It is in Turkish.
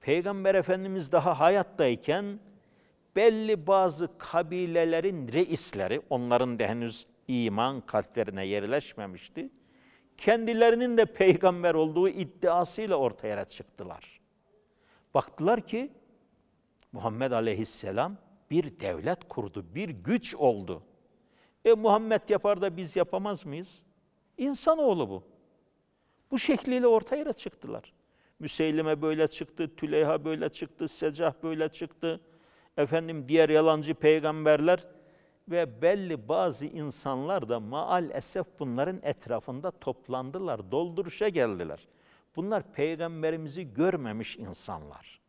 Peygamber Efendimiz daha hayattayken belli bazı kabilelerin reisleri, onların da henüz iman kalplerine yerleşmemişti. Kendilerinin de peygamber olduğu iddiasıyla ortaya çıktılar. Baktılar ki Muhammed Aleyhisselam bir devlet kurdu, bir güç oldu. E Muhammed yapar da biz yapamaz mıyız? İnsanoğlu bu. Bu şekliyle ortaya çıktılar. Müseylime böyle çıktı, Tüleyha böyle çıktı, Secah böyle çıktı. Efendim diğer yalancı peygamberler ve belli bazı insanlar da maal esef bunların etrafında toplandılar, dolduruşa geldiler. Bunlar peygamberimizi görmemiş insanlar.